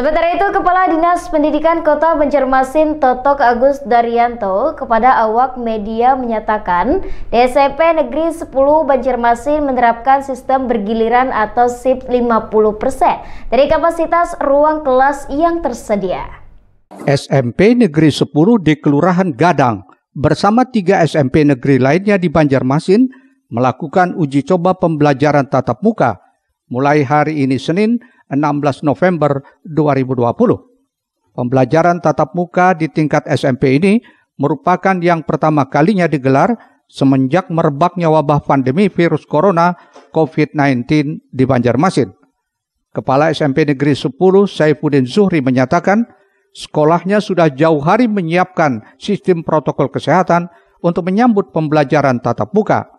Sementara itu, Kepala Dinas Pendidikan Kota Banjarmasin, Totok Agus Daryanto kepada awak media menyatakan DSP Negeri 10 Banjarmasin menerapkan sistem bergiliran atau SIP 50% dari kapasitas ruang kelas yang tersedia. SMP Negeri 10 di Kelurahan Gadang bersama tiga SMP negeri lainnya di Banjarmasin melakukan uji coba pembelajaran tatap muka mulai hari ini Senin 16 November 2020. Pembelajaran tatap muka di tingkat SMP ini merupakan yang pertama kalinya digelar semenjak merebaknya wabah pandemi virus corona COVID-19 di Banjarmasin. Kepala SMP Negeri 10 Saifuddin Zuhri menyatakan sekolahnya sudah jauh hari menyiapkan sistem protokol kesehatan untuk menyambut pembelajaran tatap muka.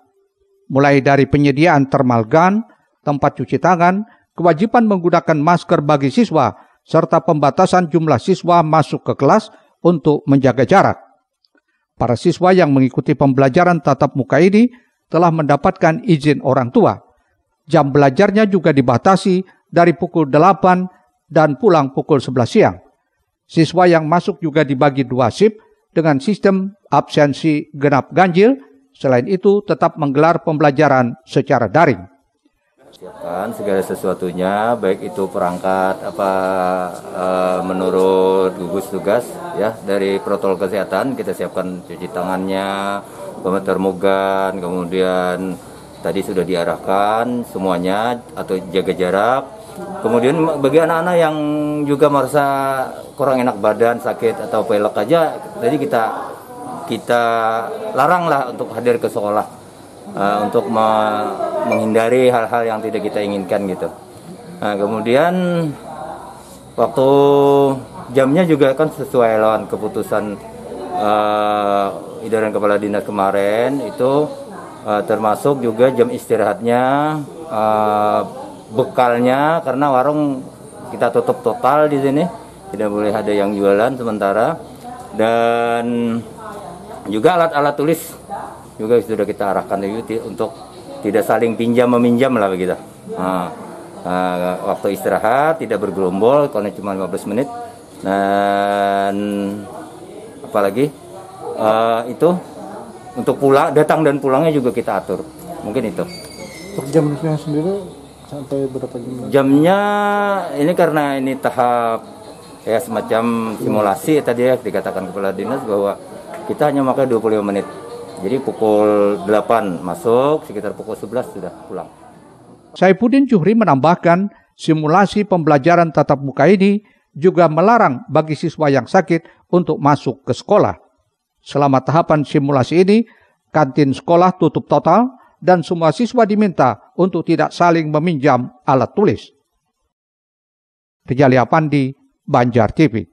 Mulai dari penyediaan thermal gun, tempat cuci tangan, kewajiban menggunakan masker bagi siswa, serta pembatasan jumlah siswa masuk ke kelas untuk menjaga jarak. Para siswa yang mengikuti pembelajaran tatap muka ini telah mendapatkan izin orang tua. Jam belajarnya juga dibatasi dari pukul 8 dan pulang pukul 11 siang. Siswa yang masuk juga dibagi dua sip dengan sistem absensi genap ganjil. Selain itu, tetap menggelar pembelajaran secara daring. Siapkan segala sesuatunya, baik itu perangkat apa e, menurut gugus tugas ya dari protokol kesehatan kita siapkan cuci tangannya, pemeter mugan kemudian tadi sudah diarahkan semuanya atau jaga jarak. Kemudian bagi anak-anak yang juga merasa kurang enak badan, sakit atau pelek aja, tadi kita kita larang lah untuk hadir ke sekolah uh, untuk me menghindari hal-hal yang tidak kita inginkan gitu. Nah, kemudian waktu jamnya juga kan sesuai lawan keputusan uh, idaran kepala dinas kemarin itu uh, termasuk juga jam istirahatnya uh, bekalnya karena warung kita tutup total di sini tidak boleh ada yang jualan sementara dan juga alat-alat tulis juga sudah kita arahkan itu untuk tidak saling pinjam meminjam lah begitu. Nah, nah, waktu istirahat tidak bergerombol karena cuma 15 menit dan apalagi uh, eh, itu untuk pulang datang dan pulangnya juga kita atur mungkin itu untuk jamnya sendiri sampai berapa jam jamnya ini karena ini tahap ya semacam simulasi tadi ya dikatakan kepala dinas bahwa kita hanya pakai 25 menit jadi pukul 8 masuk, sekitar pukul 11 sudah pulang. Saifuddin Juhri menambahkan, simulasi pembelajaran tatap muka ini juga melarang bagi siswa yang sakit untuk masuk ke sekolah. Selama tahapan simulasi ini, kantin sekolah tutup total dan semua siswa diminta untuk tidak saling meminjam alat tulis. Rijali Apandi, Banjar TV.